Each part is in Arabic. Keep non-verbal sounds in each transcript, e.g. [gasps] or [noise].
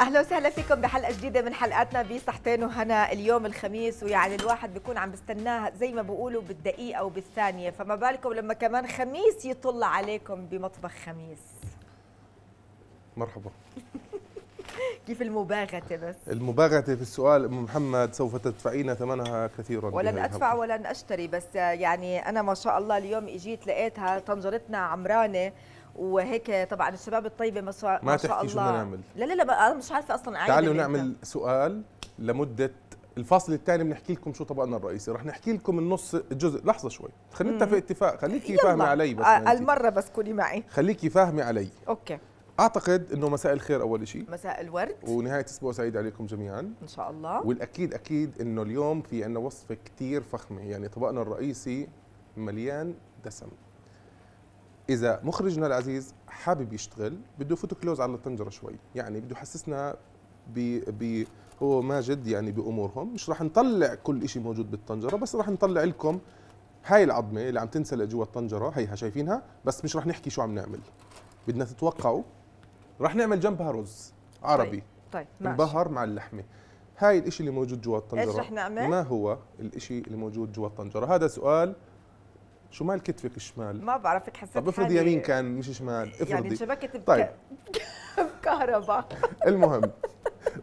اهلا وسهلا فيكم بحلقه جديده من حلقاتنا بصحتين وهنا اليوم الخميس ويعني الواحد بيكون عم بستناه زي ما بقولوا بالدقيقه وبالثانيه فما بالكم لما كمان خميس يطل عليكم بمطبخ خميس مرحبا [laughs] كيف المباغتة بس المباغتة في السؤال أم محمد سوف تدفعين ثمنها كثيرا ولن أدفع ولن أشتري بس يعني أنا ما شاء الله اليوم إجيت لقيتها طنجرتنا عمرانة وهيك طبعا الشباب الطيبه ما شاء الله ما تحكي شو بدنا نعمل لا لا لا انا مش عارفه اصلا تعالوا نعمل سؤال لمده الفاصل الثاني بنحكي لكم شو طبقنا الرئيسي رح نحكي لكم النص الجزء لحظه شوي خلينا نتفق اتفاق خليكي فاهمه علي بس آه المره بس كوني معي خليكي فاهمه علي اوكي اعتقد انه مساء الخير اول شيء مساء الورد ونهايه اسبوع سعيد عليكم جميعا ان شاء الله والاكيد اكيد انه اليوم في عندنا وصفه كثير فخمه يعني طبقنا الرئيسي مليان دسم اذا مخرجنا العزيز حابب يشتغل بده يفوت كلوز على الطنجره شوي يعني بده يحسسنا ب ب هو ماجد يعني بامورهم مش رح نطلع كل شيء موجود بالطنجره بس رح نطلع لكم هاي العظمه اللي عم تنسلق جوا الطنجره هيها شايفينها بس مش رح نحكي شو عم نعمل بدنا تتوقعوا رح نعمل جنبها رز عربي طيب, طيب. مبهر مع اللحمه هاي الشيء اللي موجود جوا الطنجره ايش رح نعمل ما هو الشيء اللي موجود جوا الطنجره هذا سؤال شو مال كتفك الشمال؟ ما بعرفك حسيت طب افرضي يمين كان مش شمال افرضي يعني شبكة بك... طيب [laughs] بكهرباء [laughs] المهم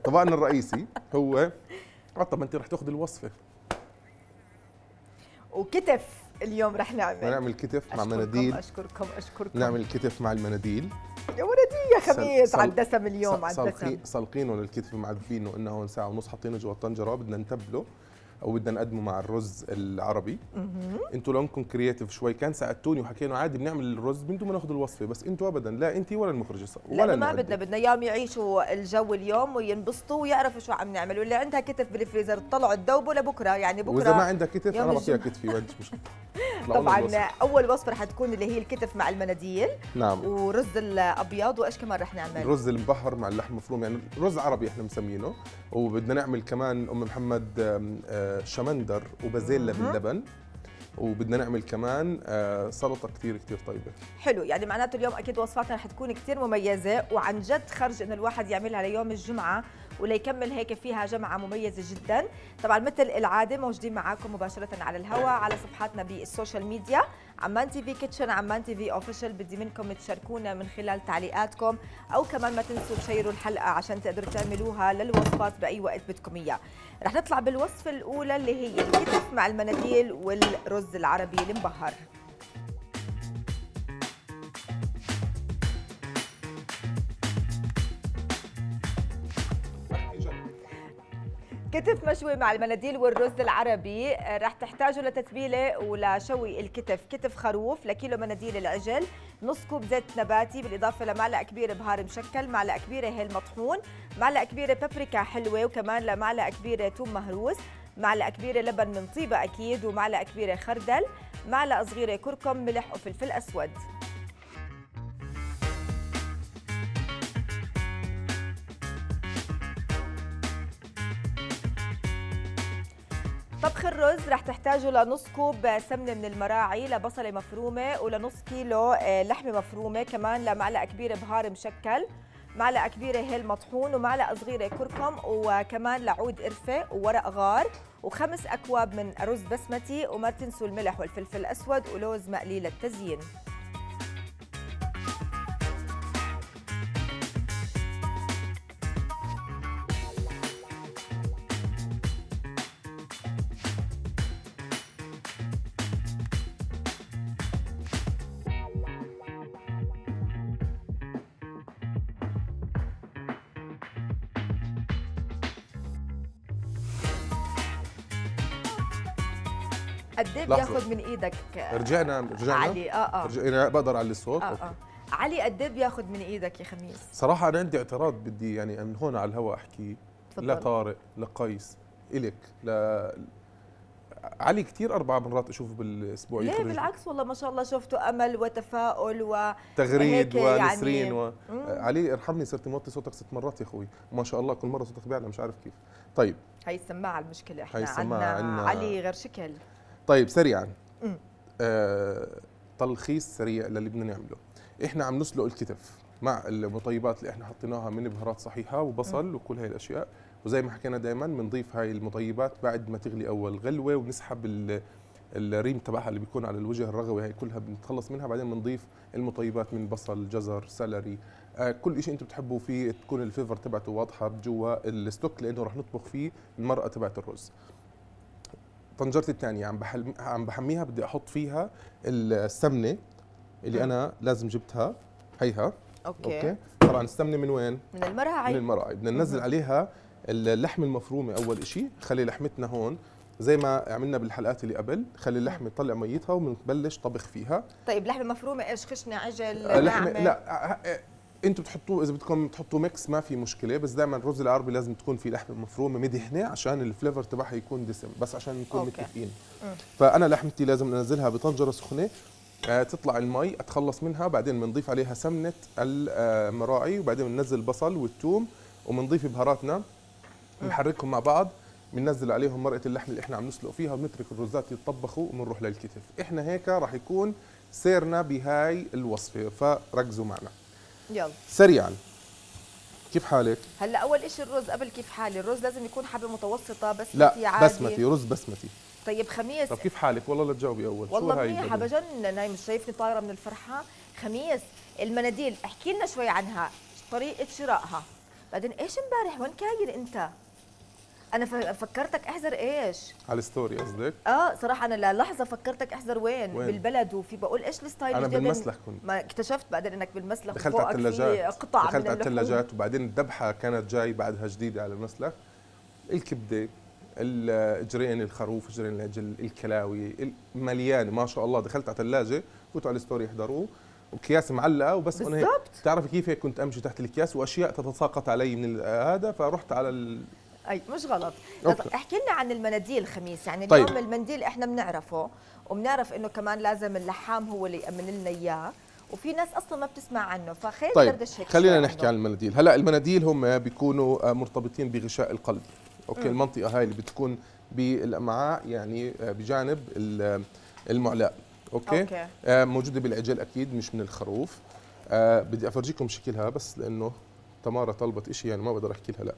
طبقنا الرئيسي هو طب ما انت رح تاخذ الوصفه وكتف اليوم رح نعمل نعمل كتف مع مناديل اشكركم اشكركم نعمل كتف مع المناديل يا ولدي يا خميس على الدسم اليوم على الدسم سلقينه للكتف معذبينه انه هون ساعه ونص حاطينه جوا الطنجره بدنا نتبله او بدنا نقدمه مع الرز العربي انتوا لونكم كرياتيف شوي كان ساعدتوني وحكينا عادي بنعمل الرز من دون ما ناخذ الوصفه بس انتوا ابدا لا انت ولا المخرجه ولا ما بدنا بدنا اياهم يعيشوا الجو اليوم وينبسطوا ويعرفوا شو عم نعمل واللي عندها كتف بالفريزر طلعوا تدوبوا لبكره يعني بكره واذا ما عندها كتف انا بعطيها كتفي ما مش [laughs] طبعا اول وصفه رح تكون اللي هي الكتف مع المناديل نعم ورز الابيض وايش كمان رح نعمل رز البحر مع اللحم المفروم يعني رز عربي احنا مسمينه وبدنا نعمل كمان ام محمد آه، شمندر وبازيلا باللبن وبدنا نعمل كمان آه، سلطه كثير كثير طيبه حلو يعني معناته اليوم اكيد وصفاتنا رح تكون كثير مميزه وعن جد خرج انه الواحد يعملها ليوم الجمعه وليكمل هيك فيها جمعة مميزة جدا طبعا مثل العادة موجودين معاكم مباشرة على الهواء على صفحاتنا بالسوشيال ميديا عمان تي في كيتشن عمان تي في اوفيشال بدي منكم تشاركونا من خلال تعليقاتكم او كمان ما تنسوا تشيروا الحلقه عشان تقدروا تعملوها للوصفات باي وقت بدكم اياه رح نطلع بالوصفه الاولى اللي هي الكتف مع المناديل والرز العربي المبهر كتف مشوي مع المناديل والرز العربي آه، رح تحتاجوا لتتبيله ولشوي الكتف كتف خروف لكيلو مناديل العجل نص كوب زيت نباتي بالاضافه لمعلقه كبيره بهار مشكل معلقه كبيره هيل مطحون معلقه كبيره بابريكا حلوه وكمان لمعلقه كبيره ثوم مهروس معلقه كبيره لبن من طيبه اكيد ومعلقه كبيره خردل معلقه صغيره كركم ملح وفلفل اسود طبخ الرز رح تحتاجوا لنص كوب سمنه من المراعي لبصله مفرومه ولنص كيلو آه، لحمه مفرومه كمان لمعلقه كبيره بهار مشكل معلقه كبيره هيل مطحون ومعلقه صغيره كركم وكمان لعود قرفه وورق غار وخمس اكواب من رز بسمتي وما تنسوا الملح والفلفل الاسود ولوز مقلي للتزيين قد ايه بياخد من ايدك رجعنا رجعنا علي اه اه رجعنا يعني بقدر على الصوت اه اه علي قد ايه بياخد من ايدك يا خميس صراحه انا عندي اعتراض بدي يعني من هون على الهواء احكي لا طارق لقيس الك لا علي كثير اربع مرات اشوفه بالاسبوع ليه بالعكس والله ما شاء الله شفته امل وتفاؤل و تغريد يعني. ونسرين يعني و... علي ارحمني صرت موطي صوتك ست مرات يا اخوي ما شاء الله كل مره صوتك بيعلى مش عارف كيف طيب هي السماعه المشكله احنا هي السماعة عنا, عنا علي غير شكل طيب سريعا آه تلخيص سريع للي بدنا نعمله احنا عم نسلق الكتف مع المطيبات اللي احنا حطيناها من بهارات صحيحه وبصل وكل هاي الاشياء وزي ما حكينا دائما بنضيف هاي المطيبات بعد ما تغلي اول غلوه وبنسحب الريم تبعها اللي بيكون على الوجه الرغوي هاي كلها بنتخلص منها بعدين بنضيف المطيبات من بصل جزر سلري آه كل شيء انتم بتحبوا فيه تكون الفيفر تبعته واضحه جوا الستوك لانه رح نطبخ فيه المرقه تبعت الرز طنجرتي الثانيه عم بحل... عم بحميها بدي احط فيها السمنه اللي انا لازم جبتها هيها اوكي اوكي طبعا السمنه من وين من المراعي من المراعي بدنا ننزل عليها اللحم المفرومه اول شيء خلي لحمتنا هون زي ما عملنا بالحلقات اللي قبل خلي اللحمه تطلع ميتها وبنبلش طبخ فيها طيب لحمه مفرومه ايش خشنه عجل لحمه لا انتوا بتحطوه اذا بدكم تحطوا ميكس ما في مشكله بس دائما الرز العربي لازم تكون فيه لحمه مفرومه مدهنه عشان الفليفر تبعها يكون دسم بس عشان نكون متفقين فانا لحمتي لازم انزلها بطنجره سخنه آه، تطلع المي اتخلص منها بعدين بنضيف عليها سمنه المراعي وبعدين بننزل البصل والثوم وبنضيف بهاراتنا بنحركهم مع بعض بننزل عليهم مرقه اللحم اللي احنا عم نسلق فيها وبنترك الرزات يتطبخوا وبنروح للكتف احنا هيك راح يكون سيرنا بهاي الوصفه فركزوا معنا يلا سريعا كيف حالك؟ هلا اول شيء الرز قبل كيف حالي، الرز لازم يكون حبه متوسطه بس لا عادي بسمتي رز بسمتي طيب خميس طيب كيف حالك؟ والله لا تجاوبي اول والله شو هاي منيحه بجنن نايمة شايفني طايره من الفرحه، خميس المناديل احكي لنا شوي عنها، طريقه شرائها، بعدين ايش امبارح وين كاين انت؟ انا فكرتك احذر ايش على الستوري قصدك اه صراحه انا للحظه فكرتك احذر وين, وين؟ بالبلد وفي بقول ايش الستايل انا بالمسلخ كنت ما اكتشفت بعدين انك بالمسلخ دخلت على قطع دخلت من على الثلاجات وبعدين الذبحه كانت جاي بعدها جديده على المسلخ الكبده اجرين الخروف اجرين العجل الكلاوي مليانه ما شاء الله دخلت على الثلاجه فوتوا على الستوري احضروه وكياس معلقه وبس بالزبط. انا بتعرفي كيف هيك كنت امشي تحت الكياس واشياء تتساقط علي من هذا فرحت على اي مش غلط أوكي. احكي لنا عن المناديل الخميس يعني طيب. اليوم المنديل احنا بنعرفه وبنعرف انه كمان لازم اللحام هو اللي يامن لنا اياه وفي ناس اصلا ما بتسمع عنه فخير طيب. دردش هيك خلينا نحكي عنه. عن المناديل هلا المناديل هم بيكونوا آه، مرتبطين بغشاء القلب اوكي م. المنطقه هاي اللي بتكون بالامعاء يعني آه، بجانب آه، المعلاء اوكي, أوكي. موجوده بالعجل اكيد مش من الخروف بدي افرجيكم شكلها بس لانه تمارا طلبت شيء يعني ما بقدر احكي لها لا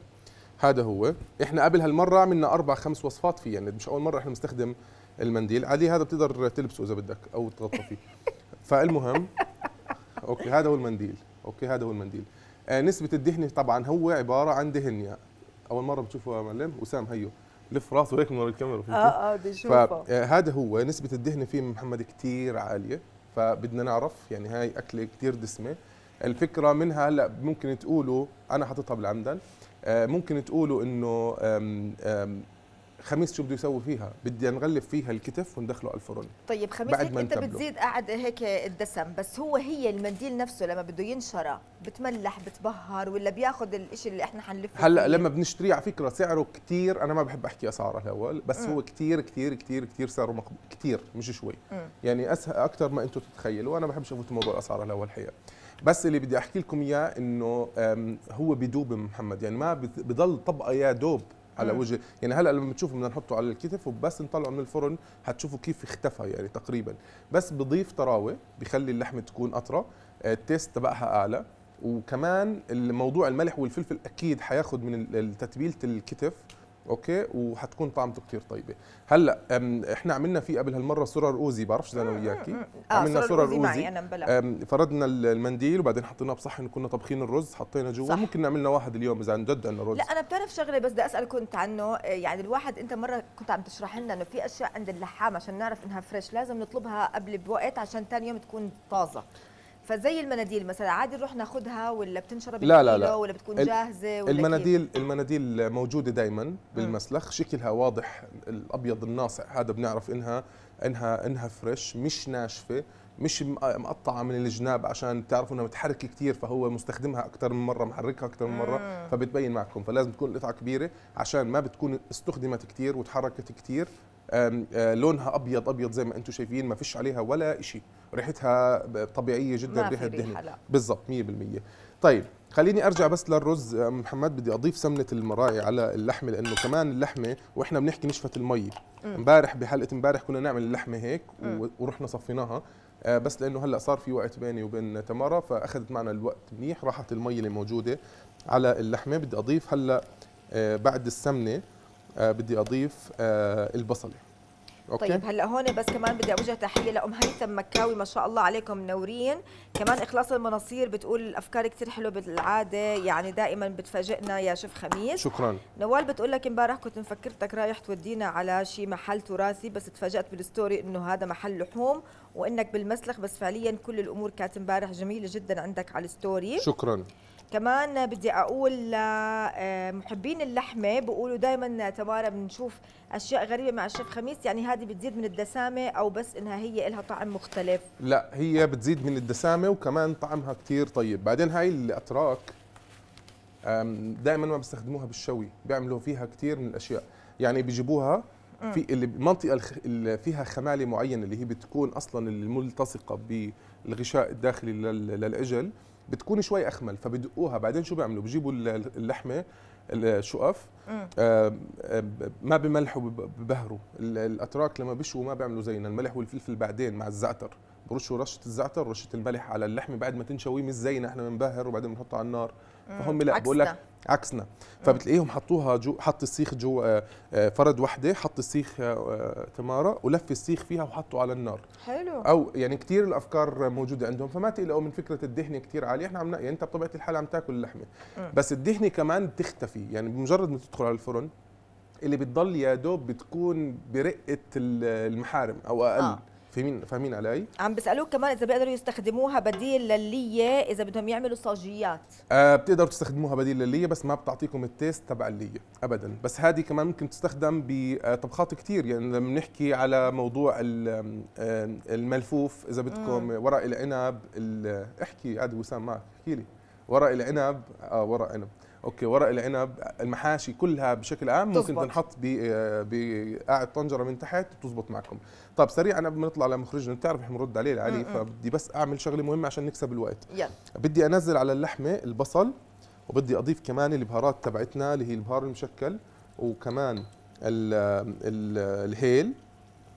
هذا هو احنا قبل هالمره عملنا اربع خمس وصفات فيه يعني مش اول مره احنا بنستخدم المنديل عادي هذا بتقدر تلبسه اذا بدك او تغطى فيه فالمهم اوكي هذا هو المنديل اوكي هذا هو المنديل آه نسبه الدهن طبعا هو عباره عن دهن يعني. اول مره بتشوفه معلم وسام هيو لف راسه هيك من ورا الكاميرا اه اه بدي فهذا آه، هو نسبه الدهن فيه محمد كثير عاليه فبدنا نعرف يعني هاي اكله كثير دسمه الفكره منها هلا ممكن تقولوا انا حاططها بالعمدن آه، ممكن تقولوا انه خميس شو بده يسوي فيها؟ بدي نغلف فيها الكتف وندخله على الفرن طيب خميس بعد انت بتزيد قاعد هيك الدسم بس هو هي المنديل نفسه لما بده ينشرى بتملح بتبهر ولا بياخذ الشيء اللي احنا حنلفه هلا لما بنشتريه على فكره سعره كثير انا ما بحب احكي اسعاره الاول بس م. هو كثير كثير كثير كثير سعره مقبول كثير مش شوي م. يعني اكثر ما انتم تتخيلوا انا ما بحبش افوت موضوع الاسعار الاول الحقيقه بس اللي بدي احكي لكم اياه انه هو بدوب محمد يعني ما بضل طبقه يا دوب على وجه يعني هلا لما بتشوفوا بدنا نحطه على الكتف وبس نطلعه من الفرن حتشوفوا كيف اختفى يعني تقريبا بس بضيف طراوه بخلي اللحمه تكون اطرى آه، التيست تبعها اعلى وكمان الموضوع الملح والفلفل اكيد حياخد من تتبيله الكتف اوكي وهتكون طعمته كثير طيبه هلا احنا عملنا فيه قبل هالمره سرر اوزي بعرفش اذا انا وياكي آه عملنا سرر اوزي, معي أنا فردنا المنديل وبعدين حطيناه بصحن كنا طابخين الرز حطينا جوا ممكن نعملنا واحد اليوم اذا عن جد عندنا رز لا انا بتعرف شغله بس بدي اسال كنت عنه آه، يعني الواحد انت مره كنت عم تشرح لنا انه في اشياء عند اللحام عشان نعرف انها فريش لازم نطلبها قبل بوقت عشان ثاني يوم تكون طازه فزي المناديل مثلا عادي نروح ناخذها ولا بتنشرب لا لا لا ولا بتكون جاهزه ولا المناديل كيف؟ المناديل موجوده دائما بالمسلخ شكلها واضح الابيض الناصع هذا بنعرف انها انها انها فريش مش ناشفه مش مقطعه من الجناب عشان تعرفوا انها متحركه كثير فهو مستخدمها اكثر من مره محركها اكثر من مره فبتبين معكم فلازم تكون القطعه كبيره عشان ما بتكون استخدمت كثير وتحركت كثير آه، لونها ابيض ابيض زي ما انتم شايفين ما فيش عليها ولا شيء ريحتها طبيعيه جدا ريحه دهن بالضبط 100% طيب خليني ارجع بس للرز آه، محمد بدي اضيف سمنه المراعي على اللحمه لانه كمان اللحمه واحنا بنحكي نشفه المي امبارح بحلقه امبارح كنا نعمل اللحمه هيك ورحنا صفيناها آه، بس لانه هلا صار في وقت بيني وبين تمارا فاخذت معنا الوقت منيح راحت المي اللي موجوده على اللحمه بدي اضيف هلا بعد السمنه آه، بدي اضيف آه، البصله أوكي. طيب هلا هون بس كمان بدي اوجه تحيه لام هيثم مكاوي ما شاء الله عليكم منورين كمان اخلاص المناصير بتقول الافكار كثير حلوه بالعاده يعني دائما بتفاجئنا يا شيف خميس شكرا نوال بتقول لك امبارح كنت مفكرتك رايح تودينا على شي محل تراثي بس تفاجات بالستوري انه هذا محل لحوم وانك بالمسلخ بس فعليا كل الامور كانت امبارح جميله جدا عندك على الستوري شكرا كمان بدي اقول لمحبين آه، اللحمه بقولوا دائما تمارا بنشوف اشياء غريبه مع الشيف خميس يعني هذه بتزيد من الدسامه او بس انها هي لها طعم مختلف لا هي بتزيد من الدسامه وكمان طعمها كثير طيب بعدين هاي الاتراك دائما ما بيستخدموها بالشوي بيعملوا فيها كثير من الاشياء يعني بيجيبوها في المنطقه اللي فيها خماله معينه اللي هي بتكون اصلا الملتصقه بالغشاء الداخلي للاجل بتكون شوي اخمل فبدقوها بعدين شو بيعملوا بجيبوا اللحمه الشقف آه، آه، ما بملحوا ببهروا الاتراك لما بيشوا ما بيعملوا زينا الملح والفلفل بعدين مع الزعتر برشوا رشه الزعتر ورشه الملح على اللحمه بعد ما تنشوي مش زينا احنا بنبهر وبعدين بنحطها على النار فهم لا بقول لك عكسنا فبتلاقيهم حطوها جو حط السيخ جو آه، آه، فرد وحده حط السيخ تماره آه، ولف السيخ فيها وحطه على النار حلو او يعني كثير الافكار موجوده عندهم فما تقلقوا من فكره الدهنه كثير عاليه احنا عم يعني انت بطبيعه الحال عم تاكل اللحمه م. بس الدهنه كمان تختفي يعني بمجرد ما تدخل على الفرن اللي بتضل يا دوب بتكون برقه المحارم او اقل آه. فاهمين فاهمين علي عم بيسالوك كمان اذا بيقدروا يستخدموها بديل لليه اذا بدهم يعملوا صاجيات آه بتقدروا تستخدموها بديل لليه بس ما بتعطيكم التيست تبع الليه ابدا بس هذه كمان ممكن تستخدم بطبخات آه، كثير يعني لما بنحكي على موضوع آه، الملفوف اذا بدكم ورق العنب احكي عادي وسام معك احكي لي ورق العنب اه ورق عنب اوكي ورق العنب المحاشي كلها بشكل عام ممكن تزبط. تنحط آه، بقاعد طنجره من تحت وتزبط معكم طب سريعا قبل ما نطلع لمخرجنا بتعرف احنا بنرد عليه علي فبدي بس اعمل شغله مهمه عشان نكسب الوقت يلا. بدي انزل على اللحمه البصل وبدي اضيف كمان البهارات تبعتنا اللي هي البهار المشكل وكمان ال ال الهيل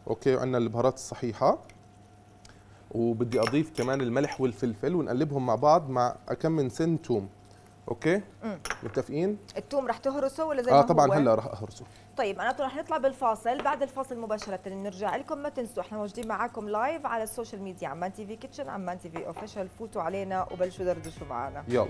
اوكي وعندنا البهارات الصحيحه وبدي اضيف كمان الملح والفلفل ونقلبهم مع بعض مع كم من سن توم اوكي مم. متفقين التوم رح تهرسه ولا زي آه، ما آه طبعا هو؟ هلا رح اهرسه طيب معناته رح نطلع بالفاصل بعد الفاصل مباشره بنرجع لكم ما تنسوا احنا موجودين معاكم لايف على السوشيال ميديا عمان تي في كيتشن عمان تي في اوفيشال فوتوا علينا وبلشوا دردشوا معنا يلا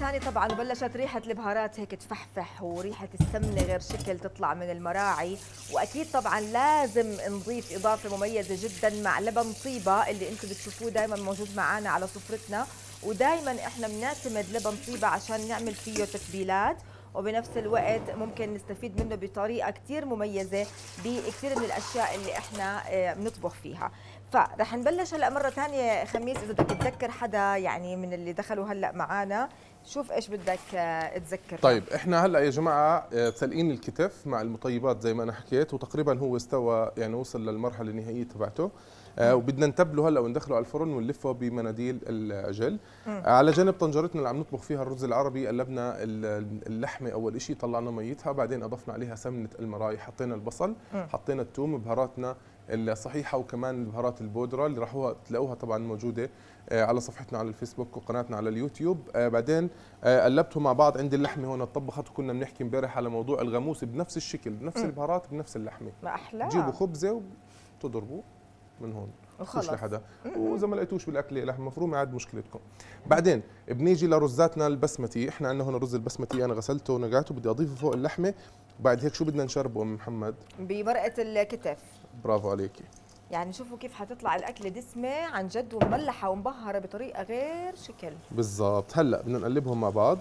ثاني طبعا بلشت ريحة البهارات هيك تفحفح وريحة السمنة غير شكل تطلع من المراعي وأكيد طبعا لازم نضيف إضافة مميزة جدا مع لبن طيبة اللي أنتم بتشوفوه دائما موجود معنا على سفرتنا ودائما احنا بنعتمد لبن طيبة عشان نعمل فيه تتبيلات وبنفس الوقت ممكن نستفيد منه بطريقه كثير مميزه بكثير من الاشياء اللي احنا آه، بنطبخ فيها فرح نبلش هلا مره ثانيه خميس اذا بدك تذكر حدا يعني من اللي دخلوا هلا معنا شوف ايش بدك آه، تذكر طيب احنا هلا يا جماعه سلقين آه، الكتف مع المطيبات زي ما انا حكيت وتقريبا هو استوى يعني وصل للمرحله النهائيه تبعته آه وبدنا نتبله هلا وندخله على الفرن ونلفه بمناديل الجل آه على جانب طنجرتنا اللي عم نطبخ فيها الرز العربي قلبنا اللحمه اول شيء طلعنا ميتها بعدين اضفنا عليها سمنه المراي حطينا البصل م. حطينا الثوم بهاراتنا الصحيحه وكمان بهارات البودره اللي راحوها تلاقوها طبعا موجوده آه، على صفحتنا على الفيسبوك وقناتنا على اليوتيوب آه، بعدين آه، قلبته مع بعض عند اللحمه هون اتطبخت وكنا بنحكي امبارح على موضوع الغاموس بنفس الشكل بنفس البهارات بنفس اللحمه ما احلى تجيبوا خبزه وتضربوا من هون وخلص لحدا واذا ما لقيتوش بالاكله لحم مفرومه عاد مشكلتكم بعدين بنيجي لرزاتنا البسمتي احنا عندنا هون رز البسمتي انا غسلته ونقعته بدي اضيفه فوق اللحمه بعد هيك شو بدنا نشربه ام محمد بمرقه الكتف برافو عليكي يعني شوفوا كيف حتطلع الاكله دسمه عن جد ومملحه ومبهره بطريقه غير شكل بالضبط هلا بدنا نقلبهم مع بعض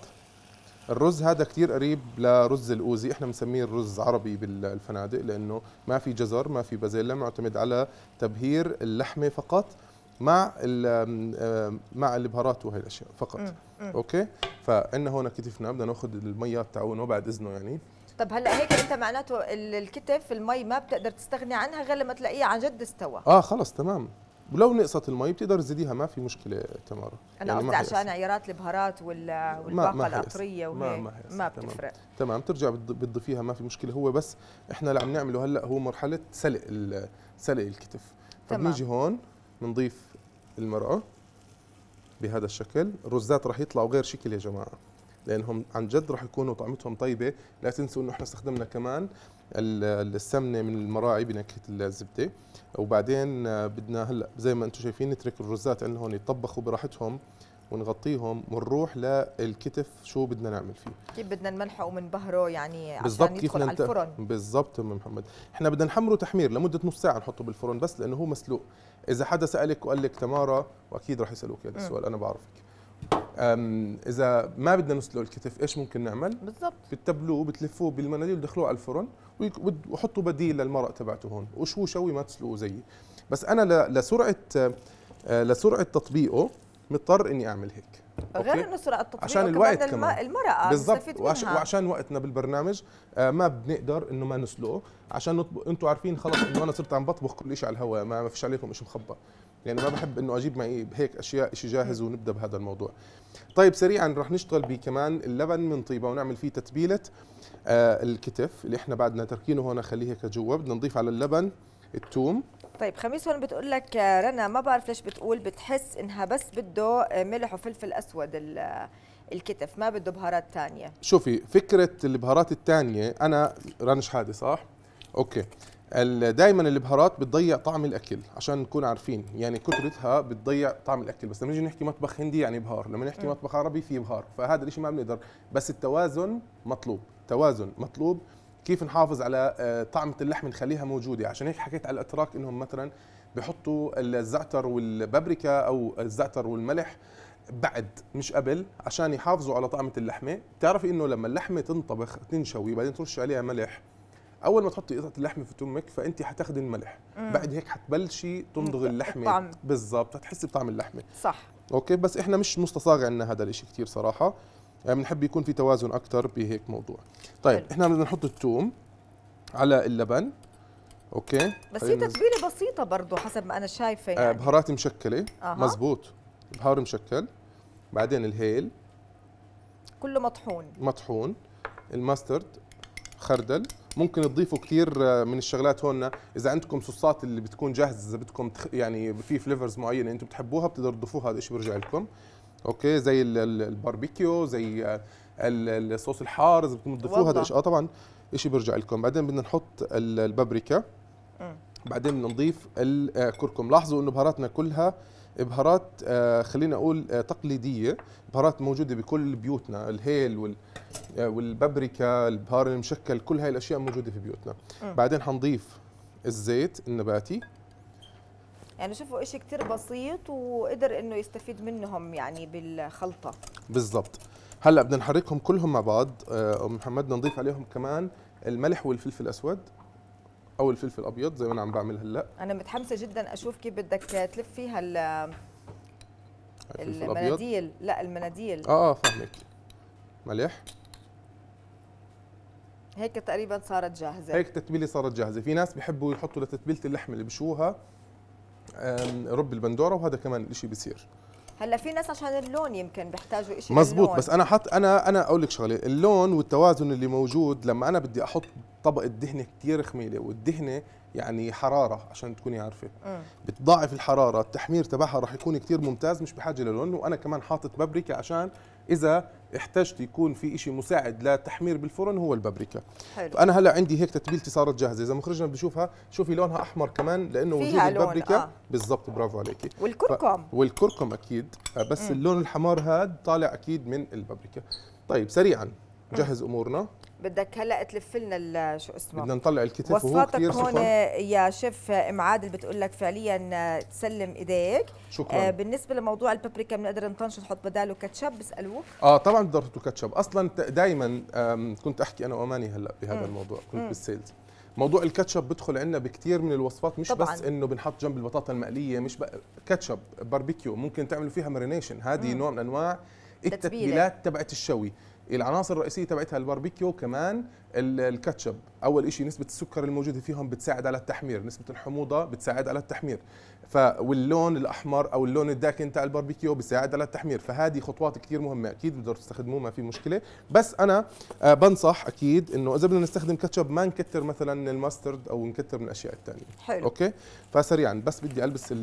الرز هذا كثير قريب لرز الأوزي احنا بنسميه الرز عربي بالفنادق لأنه ما في جزر ما في بازيلا معتمد على تبهير اللحمة فقط مع مع البهارات وهي الاشياء فقط اوكي فعندنا هون كتفنا بدنا ناخذ الميه تاعونه بعد اذنه يعني طب هلا هيك انت معناته الكتف المي ما بتقدر تستغني عنها غير لما تلاقيها عن جد استوى اه خلص تمام ولو نقصت المي بتقدر تزيديها ما في مشكله تمارا انا يعني قصدي عشان عيارات البهارات والباقه القطريه وهيك ما, ما, ما بتفرق تمام, تمام. ترجع بتضيفيها ما في مشكله هو بس احنا اللي عم نعمله هلا هو مرحله سلق سلق الكتف فبنيجي هون بنضيف المرقه بهذا الشكل الرزات رح يطلعوا غير شكل يا جماعه لانهم عن جد راح يكونوا طعمتهم طيبه لا تنسوا انه احنا استخدمنا كمان السمنه من المراعي بنكهه الزبده وبعدين آه، بدنا هلا زي ما انتم شايفين نترك الرزات عندهم يطبخوا براحتهم ونغطيهم ونروح للكتف شو بدنا نعمل فيه كيف بدنا نملحه ومنبهره يعني عشان يدخل على الفرن بالضبط ام محمد احنا بدنا نحمره تحمير لمده نص ساعه نحطه بالفرن بس لانه هو مسلوق اذا حدا سالك وقال لك تمارا واكيد رح يسالوك هذا السؤال انا بعرفك اذا ما بدنا نسلق الكتف ايش ممكن نعمل بالضبط بتبلوه بتلفوه بالمناديل وبتدخلوه على الفرن وحطوا بديل للمرق تبعته هون وشو شوي ما تسلقوه زيي بس انا لسرعه أه، لسرعه تطبيقه مضطر اني اعمل هيك غير انه سرعه التطبيق عشان الوقت كمان المرأة بالضبط وعش... وعشان وقتنا بالبرنامج آه ما بنقدر انه ما نسلقه عشان نطبخ انتم عارفين خلص انه انا صرت عم بطبخ كل شيء على الهواء ما, ما فيش عليكم شيء مخبى يعني ما بحب انه اجيب معي هيك اشياء شيء جاهز ونبدا بهذا الموضوع طيب سريعا رح نشتغل بكمان اللبن من طيبه ونعمل فيه تتبيله آه الكتف اللي احنا بعدنا تركينه هون خليه هيك جوا بدنا نضيف على اللبن الثوم طيب خميس هون بتقول لك آه، رنا ما بعرف ليش بتقول بتحس انها بس بده آه، ملح وفلفل اسود آه، الكتف ما بده بهارات ثانيه شوفي فكره البهارات الثانيه انا رنا شحاده صح اوكي دائما البهارات بتضيع طعم الاكل عشان نكون عارفين يعني كثرتها بتضيع طعم الاكل بس لما نيجي نحكي مطبخ هندي يعني بهار لما نحكي م. مطبخ عربي في بهار فهذا الشيء ما بنقدر بس التوازن مطلوب توازن مطلوب كيف نحافظ على آه، طعمه اللحم نخليها موجوده عشان هيك حكيت على الاتراك انهم مثلا بحطوا الزعتر والبابريكا او الزعتر والملح بعد مش قبل عشان يحافظوا على طعمه اللحمه بتعرفي انه لما اللحمه تنطبخ تنشوي بعدين ترش عليها ملح اول ما تحطي قطعه اللحمه في تمك فانت حتاخدي الملح مم. بعد هيك حتبلشي تمضغ اللحمه بالضبط حتحسي بطعم اللحمه صح اوكي بس احنا مش مستصاغ عندنا هذا الشيء كثير صراحه آه، بنحب يكون في توازن اكثر بهيك موضوع طيب حلو. احنا بدنا نحط الثوم على اللبن اوكي بس هي تتبيله بسيطه برضه حسب ما انا شايفه آه، يعني. بهارات مشكله أه. مزبوط بهار مشكل بعدين الهيل كله مطحون مطحون الماسترد خردل ممكن تضيفوا كثير آه، من الشغلات هون اذا عندكم صوصات اللي بتكون جاهزه اذا بدكم يعني في فليفرز معينه انتم بتحبوها بتقدروا تضيفوها هذا الشيء بيرجع لكم اوكي زي الباربيكيو زي الصوص الحار اذا بدكم تضيفوه هذا الشيء اه طبعا شيء بيرجع لكم بعدين بدنا نحط البابريكا بعدين بدنا نضيف الكركم آه، لاحظوا انه بهاراتنا كلها بهارات آه، خلينا اقول آه، تقليديه بهارات موجوده بكل بيوتنا الهيل والبابريكا البهار المشكل كل هاي الاشياء موجوده في بيوتنا بعدين حنضيف الزيت النباتي يعني شوفوا شيء كثير بسيط وقدر انه يستفيد منهم يعني بالخلطه بالضبط هلا بدنا نحركهم كلهم مع بعض آه، ام محمد بدنا نضيف عليهم كمان الملح والفلفل الاسود او الفلفل الابيض زي ما انا عم بعمل هلا انا متحمسه جدا اشوف كيف بدك تلف فيها ال المناديل لا المناديل اه اه فاهمك ملح هيك تقريبا صارت جاهزه هيك التتبيله صارت جاهزه في ناس بيحبوا يحطوا لتتبيله اللحم اللي بشوها رب البندوره وهذا كمان الشيء بيصير هلا في ناس عشان اللون يمكن بيحتاجوا شيء مزبوط بس انا حط انا انا اقول لك شغله اللون والتوازن اللي موجود لما انا بدي احط طبقه دهنه كثير خميله والدهنه يعني حراره عشان تكوني عارفه م. بتضاعف الحراره التحمير تبعها راح يكون كثير ممتاز مش بحاجه للون وانا كمان حاطط بابريكا عشان اذا احتجت يكون في شيء مساعد لتحمير بالفرن هو البابريكا حلو. فانا هلا عندي هيك تتبيلتي صارت جاهزه اذا مخرجنا بده يشوفها شوفي لونها احمر كمان لانه وجود البابريكا آه. بالضبط برافو عليكي والكركم ف... والكركم اكيد آه، بس م. اللون الحمار هذا طالع اكيد من البابريكا طيب سريعا جهز امورنا بدك هلا تلف لنا شو اسمه بدنا نطلع الكتف وهو كثير هون يا شيف ام عادل بتقول لك فعليا آه، تسلم ايديك شكرا آه بالنسبه لموضوع البابريكا بنقدر نطنش نحط بداله كاتشب بيسالوك اه طبعا بقدر تحطوا كاتشب اصلا دائما كنت احكي انا واماني هلا بهذا مم. الموضوع كنت بالسيلز موضوع الكاتشب بدخل عندنا بكثير من الوصفات مش طبعاً. بس انه بنحط جنب البطاطا المقليه مش كاتشب باربيكيو ممكن تعملوا فيها مارينيشن هذه نوع من انواع التتبيلات تبعت الشوي العناصر الرئيسيه تبعتها الباربيكيو كمان الكاتشب اول شيء نسبه السكر الموجوده فيهم بتساعد على التحمير نسبه الحموضه بتساعد على التحمير فاللون الاحمر او اللون الداكن تاع الباربيكيو بيساعد على التحمير فهذه خطوات كثير مهمه اكيد بتقدروا تستخدموه ما في مشكله بس انا آه، بنصح اكيد انه اذا بدنا نستخدم كاتشب ما نكتر مثلا الماسترد او نكتر من الاشياء الثانيه حلو اوكي فسريعا بس بدي البس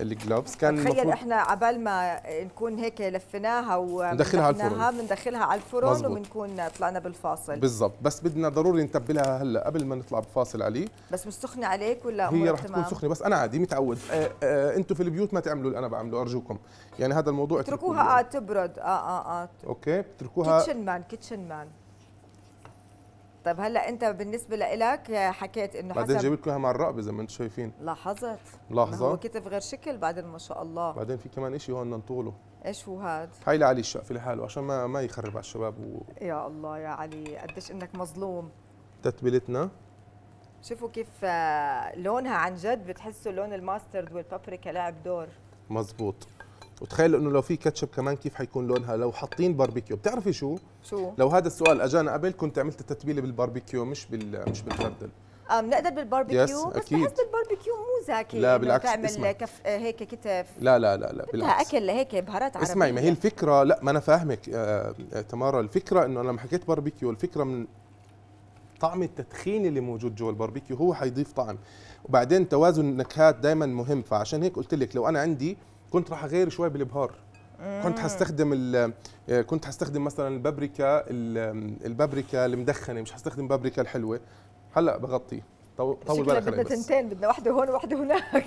الجلوفز كان تخيل احنا عبال ما نكون هيك لفيناها وندخلها على الفرن بندخلها على الفرن مزبوط. وبنكون طلعنا بالفاصل بالضبط بس بدنا ضروري نتبلها هلا قبل ما نطلع بفاصل عليه بس مش سخنه عليك ولا هي رح تكون سخنه بس انا عادي متعود آه، آه، انتم في البيوت ما تعملوا اللي انا بعمله ارجوكم يعني هذا الموضوع اتركوها اه تبرد اه اه اه اوكي اتركوها كيتشن مان كيتشن مان طيب هلا انت بالنسبه لك حكيت انه بعدين حسب... جبت لكم مع الرقبه زي ما انتم شايفين لاحظت لحظه هو كتف غير شكل بعدين ما شاء الله بعدين في كمان شيء هون نطوله ايش هو هاد؟ هاي لعلي الشقفه لحاله عشان ما ما يخرب على الشباب و... يا الله يا علي قديش انك مظلوم تتبيلتنا شوفوا كيف آه، لونها عن جد بتحسوا لون الماسترد والبابريكا لعب دور مزبوط وتخيل انه لو في كاتشب كمان كيف حيكون لونها لو حاطين باربيكيو بتعرفي شو شو لو هذا السؤال اجانا قبل كنت عملت التتبيله بالباربيكيو مش بال مش بالخردل اه بنقدر بالباربيكيو بس أكيد. بحس بالباربيكيو مو زاكي لا بالعكس تعمل اسمع. كف آه، هيك كتف لا لا لا لا بالعكس اكل هيك بهارات عربيه اسمعي ما هي الفكره لا ما انا فاهمك آه, آه، تمارا الفكره انه انا لما حكيت باربيكيو الفكره من طعم التدخين اللي موجود جوا الباربيكيو هو حيضيف طعم وبعدين توازن النكهات دائما مهم فعشان هيك قلت لك لو انا عندي كنت راح اغير شوي بالبهار مم. آه، كنت هستخدم كنت هستخدم مثلا البابريكا البابريكا المدخنه مش هستخدم بابريكا الحلوه هلا بغطيه طول بالك بدنا تنتين بدنا واحده هون وواحده هناك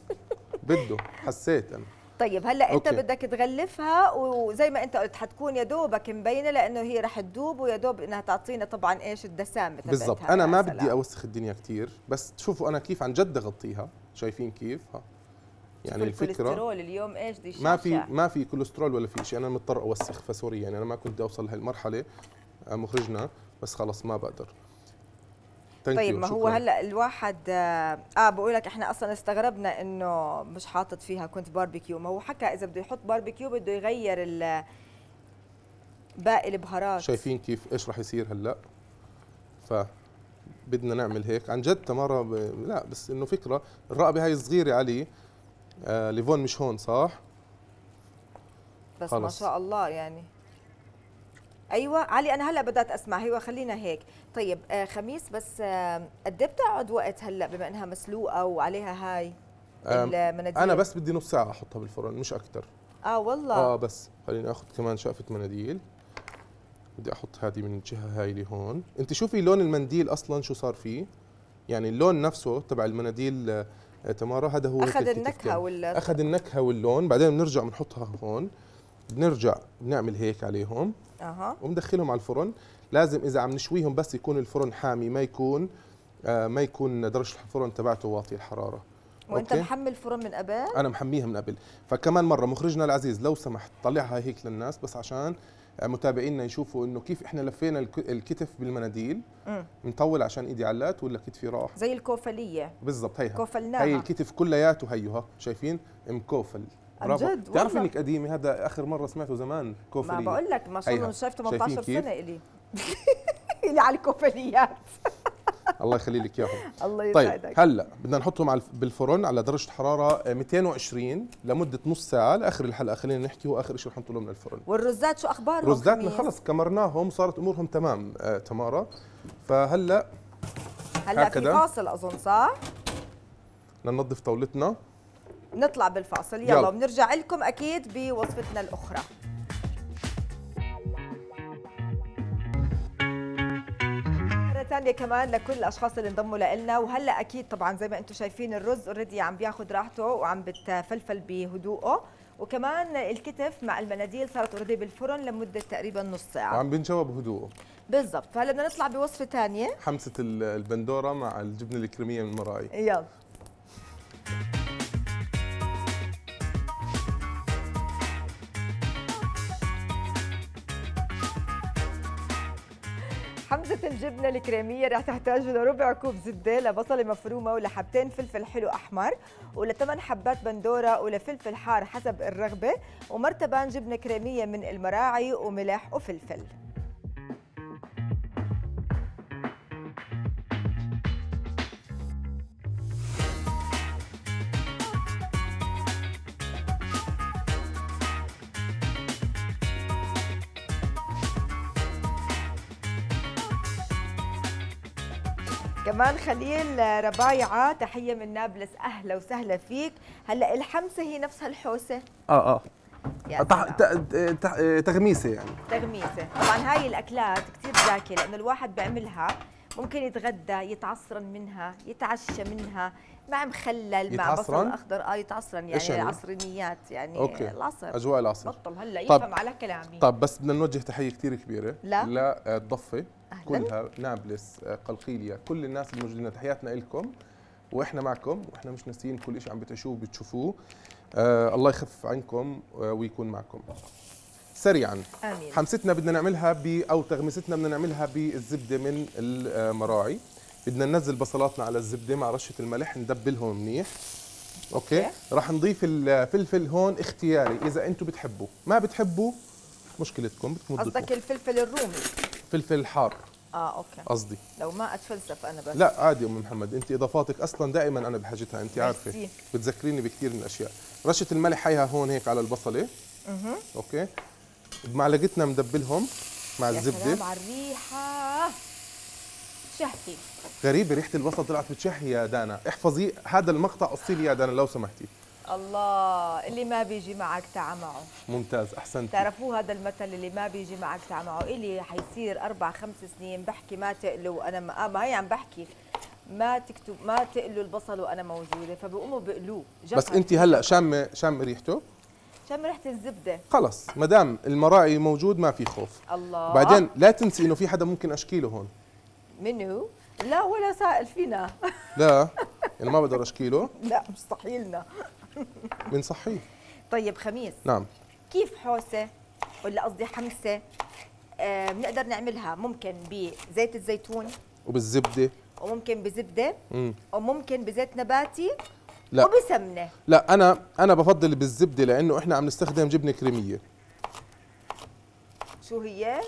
[laughs] بده حسيت انا طيب هلا أوكي. انت بدك تغلفها وزي ما انت قلت حتكون يا دوبك مبينه لانه هي رح تذوب ويا دوب انها تعطينا طبعا ايش الدسامه بالضبط انا ما بدي اوسخ الدنيا كثير بس تشوفوا انا كيف عن جد اغطيها شايفين كيف ها يعني الفكره اليوم ايش دي ما في ما في كوليسترول ولا في شيء انا مضطر اوسخ فسوري يعني انا ما كنت اوصل لهالمرحله آه، مخرجنا بس خلص ما بقدر طيب ما هو هلا الواحد آه،, اه بقول لك احنا اصلا استغربنا انه مش حاطط فيها كنت باربيكيو ما هو حكى اذا بده يحط باربيكيو بده يغير ال باقي البهارات شايفين كيف ايش راح يصير هلا ف بدنا نعمل هيك عن جد تمارا ب... لا بس انه فكره الرقبه هاي صغيره علي آه ليفون مش هون صح؟ بس خلص. ما شاء الله يعني ايوه علي انا هلا بدات اسمع ايوه خلينا هيك طيب آه خميس بس آه، قد آه بتقعد وقت هلا بما انها مسلوقه وعليها هاي المناديل انا بس بدي نص ساعه احطها بالفرن مش اكثر اه والله اه بس خليني اخذ كمان شقفه مناديل بدي احط هذه من الجهه هاي لهون انت شوفي لون المنديل اصلا شو صار فيه يعني اللون نفسه تبع المناديل آه، تمارا هذا هو اخذ النكهه وال اخذ النكهه واللون بعدين بنرجع بنحطها هون بنرجع بنعمل هيك عليهم اها وبندخلهم على الفرن لازم اذا عم نشويهم بس يكون الفرن حامي ما يكون آه ما يكون درجه الفرن تبعته واطيه الحراره وانت أوكي. محمل فرن من قبل انا محميها من قبل فكمان مره مخرجنا العزيز لو سمحت طلعها هيك للناس بس عشان متابعينا يشوفوا انه كيف احنا لفينا الكتف بالمناديل بنطول عشان ايدي علات ولا كتفي راح زي الكوفليه بالضبط هيها كوفلناها هي الكتف كلياته هيها شايفين مكوفل برافو جد بتعرفي انك قديمه هذا اخر مره سمعته زمان كوفليه ما بقول لك ما شاء الله شايف 18 سنه الي [laughs] الي على الكوفليات الله يخلي لك اياهم الله يسعدك طيب هلا بدنا نحطهم على بالفرن على درجه حراره 220 لمده نص ساعه لاخر الحلقه خلينا نحكي واخر شيء رح نطلعه من الفرن والرزات شو اخبارهم رزاتنا خلص كمرناهم صارت امورهم تمام آه تمارا فهلا هلا في فاصل اظن صح لننظف طاولتنا نطلع بالفاصل يلا, يلا. بنرجع لكم اكيد بوصفتنا الاخرى ثانيه كمان لكل الاشخاص اللي انضموا لنا وهلا اكيد طبعا زي ما انتم شايفين الرز اوريدي عم بياخذ راحته وعم بتفلفل بهدوءه وكمان الكتف مع المناديل صارت اوريدي بالفرن لمده تقريبا نص ساعه وعم بنشوى بهدوءه بالضبط فهلا بدنا نطلع بوصفه ثانيه حمسه البندوره مع الجبنه الكريميه من مراي يلا حمزة الجبنة الكريمية رح تحتاج لربع كوب زبدة لبصلة مفرومة ولحبتين فلفل حلو أحمر ولثمان حبات بندورة ولفلفل حار حسب الرغبة ومرتبان جبنة كريمية من المراعي وملح وفلفل كمان خليل ربايعه تحيه من نابلس اهلا وسهلا فيك هلا الحمسه هي نفسها الحوسه اه اه تح... تح... تغميسه يعني تغميسه طبعا هاي الاكلات كثير زاكيه لانه الواحد بيعملها ممكن يتغدى يتعصرن منها يتعشى منها مع مخلل مع بصل اخضر اه يتعصرن يعني, يعني العصرانيات يعني أوكي. العصر اجواء العصر بطل هلا يفهم على كلامي طب بس بدنا نوجه تحيه كثير كبيره لا للضفه آه، أهلاً. كلها نابلس آه، قلقيلية كل الناس الموجودين تحياتنا لكم واحنا معكم واحنا مش ناسيين كل شيء عم بتعيشوه وبتشوفوه آه الله يخفف عنكم آه، ويكون معكم سريعا آمين. حمستنا بدنا نعملها ب او تغمستنا بدنا نعملها بالزبده من المراعي بدنا ننزل بصلاتنا على الزبده مع رشه الملح ندبلهم منيح اوكي, أوكي. راح نضيف الفلفل هون اختياري اذا انتم بتحبوا ما بتحبوا مشكلتكم بتكون قصدك الفلفل الرومي فلفل الحار اه اوكي قصدي لو ما اتفلسف انا بس لا عادي ام محمد انت اضافاتك اصلا دائما انا بحاجتها انت عارفه بتذكريني بكثير من الاشياء رشه الملح هيها هون هيك على البصله اها اوكي بمعلقتنا مدبلهم مع يا الزبده سلام على الريحه شهي غريبه ريحه البصل طلعت بتشهي يا دانا احفظي هذا المقطع قصي لي يا دانا لو سمحتي الله اللي ما بيجي معك تعا معه ممتاز احسنت تعرفوا هذا المثل اللي ما بيجي معك تعا معه الي حيصير اربع خمس سنين بحكي ما تقلوا انا ما, آه، ما هي عم بحكي ما تكتب ما تقلوا البصل وانا موجوده فبقوموا بقلوه بس انت هلا شامه شامه ريحته شم ريحه الزبده خلص ما دام المراعي موجود ما في خوف الله بعدين لا تنسي انه في حدا ممكن اشكيله هون منو لا ولا سائل فينا لا [laughs] انا ما بقدر اشكيله لا مستحيلنا بنصحيه [laughs] طيب خميس نعم كيف حوسه ولا قصدي حمسه آه، بنقدر نعملها ممكن بزيت الزيتون وبالزبده وممكن بزبده وممكن بزيت نباتي لا وبسمنه لا انا انا بفضل بالزبده لانه احنا عم نستخدم جبنه كريميه شو هي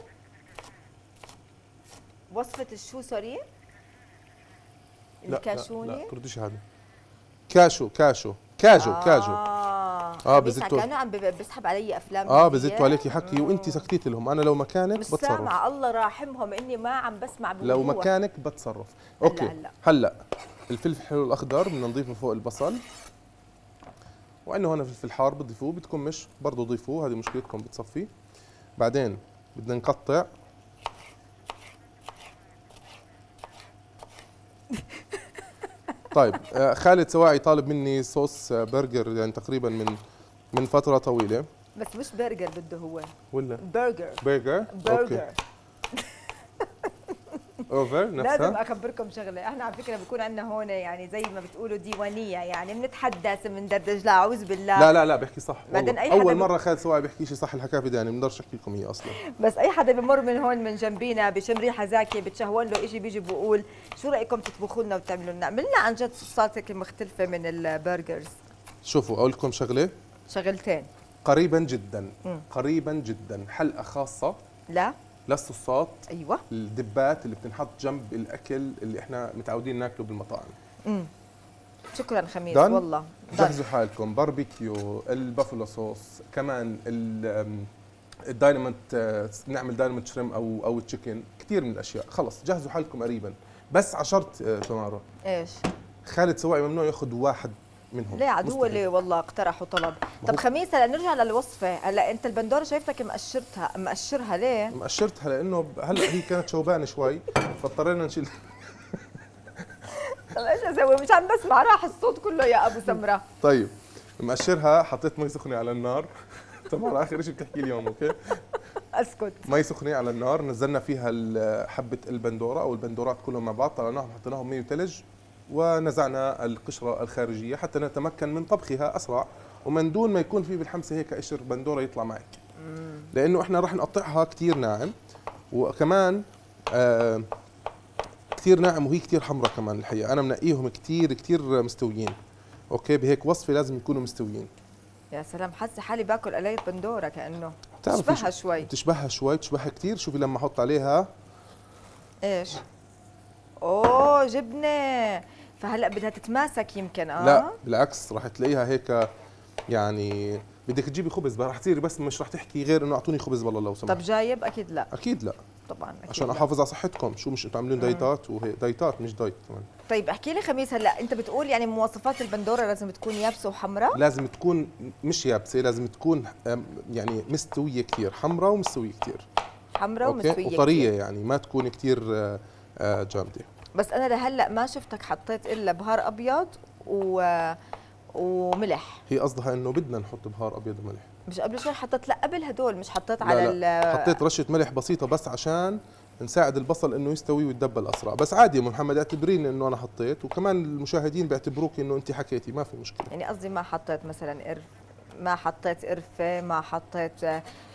وصفه الشو سوري الكاشوني لا لا, لا كردش هذا كاشو كاشو كاجو آه كاجو اه يعني بزت كانوا عم بسحب علي افلام اه بزتوا عليكي حكي وانت سكتيت لهم انا لو مكانك مش بتصرف سامعه الله راحمهم اني ما عم بسمع لو مكانك بتصرف اوكي هلا هلا, هلأ. الفلفل الحلو الاخضر بدنا نضيفه فوق البصل وعندنا هون فلفل حار بتضيفوه بدكم مش برضه ضيفوه هذه مشكلتكم بتصفي بعدين بدنا نقطع طيب آه، خالد سواعي طالب مني صوص آه، برجر يعني تقريبا من من فتره طويله بس مش برجر بده هو ولا برجر برجر برجر أوكي. اوفر نفسها لازم اخبركم شغله احنا على فكره بكون عندنا هون يعني زي ما بتقولوا ديوانيه يعني بنتحدث بندردش لا اعوذ بالله لا لا لا بحكي صح بعدين اي حدا اول مره خالد سواء بيحكي شيء صح اللي في داني يعني بنقدرش احكي لكم هي اصلا بس اي حدا بمر من هون من جنبينا بشم ريحه زاكيه بتشهون له شيء بيجي بقول شو رايكم تطبخوا لنا وتعملوا لنا عملنا عن جد صوصات هيك مختلفه من البرجرز شوفوا اقول لكم شغله شغلتين قريبا جدا مم. قريبا جدا حلقه خاصه لا للصوصات ايوه الدبات اللي بتنحط جنب الاكل اللي احنا متعودين ناكله بالمطاعم امم شكرا خميس دان؟ والله جهزوا حالكم باربيكيو البافلو صوص كمان الدايناميت آه، نعمل دايناميت شريم او او تشيكن كثير من الاشياء خلص جهزوا حالكم قريبا بس عشرت آه، تمارا ايش خالد سواعي ممنوع ياخذ واحد منهم ليه عدو اللي والله اقترحوا طلب طب خميس هلا نرجع للوصفه هلا انت البندوره شايفتك مقشرتها مقشرها ليه مقشرتها لانه هلا هي كانت شوبان شوي فاضطرينا نشيل طب ايش اسوي مش عم بسمع راح الصوت كله يا ابو سمره طيب مقشرها حطيت مي سخنه على النار [laughs] طبعا اخر شيء بتحكي اليوم اوكي اسكت مي سخنه على النار نزلنا فيها حبه البندوره او البندورات كلهم مع بعض طلعناهم حطيناهم مي وثلج ونزعنا القشرة الخارجية حتى نتمكن من طبخها أسرع ومن دون ما يكون في بالحمسة هيك قشر بندورة يطلع معك لأنه إحنا راح نقطعها كتير ناعم وكمان آه كتير ناعم وهي كتير حمرة كمان الحقيقة أنا منقيهم كتير كتير مستويين أوكي بهيك وصفة لازم يكونوا مستويين يا سلام حاسه حالي باكل قلايه بندوره كانه تشبهها شوي تشبهها شوي تشبهها كثير شوفي لما احط عليها ايش اوه جبنه فهلا بدها تتماسك يمكن اه لا بالعكس رح تلاقيها هيك يعني بدك تجيبي خبز رح تصيري بس مش رح تحكي غير انه اعطوني خبز والله لو سمحت طب جايب اكيد لا اكيد لا طبعا أكيد عشان احافظ على صحتكم شو مش تعملون دايتات وهيك دايتات مش دايت كمان طيب احكي لي خميس هلا انت بتقول يعني مواصفات البندوره لازم تكون يابسه وحمراء لازم تكون مش يابسه لازم تكون يعني مستويه كثير حمراء ومستويه كثير حمراء ومستويه وطريه كتير. يعني ما تكون كثير آه، آه، جامده بس انا لهلا ما شفتك حطيت الا بهار ابيض و وملح هي قصدها انه بدنا نحط بهار ابيض وملح مش قبل شوي حطيت لا قبل هدول مش حطيت لا على لا. حطيت رشه ملح بسيطه بس عشان نساعد البصل انه يستوي ويتدبل اسرع بس عادي يا محمد اعتبريني انه انا حطيت وكمان المشاهدين بيعتبروك انه انت حكيتي ما في مشكله يعني قصدي ما حطيت مثلا قرف ما حطيت قرفه ما حطيت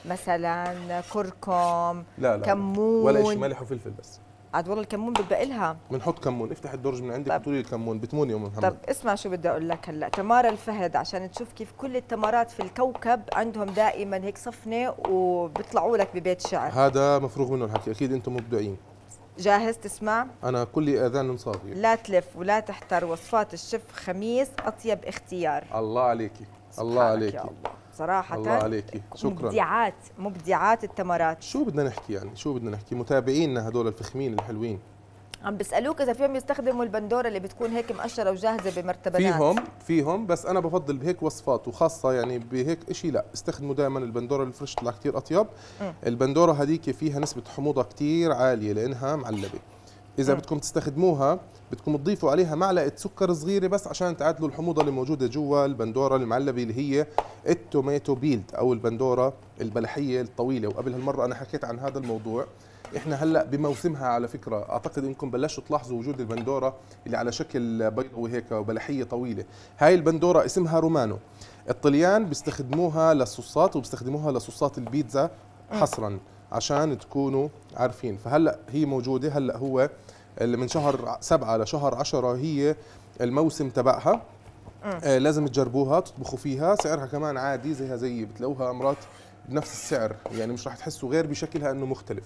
مثلا كركم لا لا كمون ولا شيء ملح وفلفل بس عاد والله الكمون بتبقى لها بنحط كمون افتح الدرج من عندك بتقولي الكمون بتمون يا ام محمد طب اسمع شو بدي اقول لك هلا تمارا الفهد عشان تشوف كيف كل التمارات في الكوكب عندهم دائما هيك صفنه وبيطلعوا لك ببيت شعر هذا مفروغ منه الحكي اكيد انتم مبدعين جاهز تسمع؟ أنا كلي آذان صافية لا تلف ولا تحتر وصفات الشف خميس أطيب اختيار الله عليكي الله عليكي يا الله. صراحه الله عليكي شكرا مبدعات مبدعات التمرات شو بدنا نحكي يعني شو بدنا نحكي متابعينا هدول الفخمين الحلوين عم بيسالوك اذا فيهم يستخدموا البندوره اللي بتكون هيك مقشره وجاهزه بمرتبانات فيهم فيهم بس انا بفضل بهيك وصفات وخاصه يعني بهيك شيء لا استخدموا دائما البندوره فرشت لها كثير اطيب م. البندوره هذيك فيها نسبه حموضه كثير عاليه لانها معلبه اذا م. بدكم تستخدموها بدكم تضيفوا عليها معلقه سكر صغيره بس عشان تعادلوا الحموضه اللي موجوده جوا البندوره المعلبه اللي هي التوميتو بيلد او البندوره البلحيه الطويله وقبل هالمره انا حكيت عن هذا الموضوع احنا هلا بموسمها على فكره اعتقد انكم بلشتوا تلاحظوا وجود البندوره اللي على شكل بيضوي هيك وبلحيه طويله هاي البندوره اسمها رومانو الطليان بيستخدموها للصوصات وبيستخدموها لصوصات البيتزا حصرا عشان تكونوا عارفين فهلا هي موجوده هلا هو اللي من شهر سبعة لشهر عشرة هي الموسم تبعها آه لازم تجربوها تطبخوا فيها سعرها كمان عادي زيها زي بتلاقوها امرات بنفس السعر يعني مش راح تحسوا غير بشكلها انه مختلف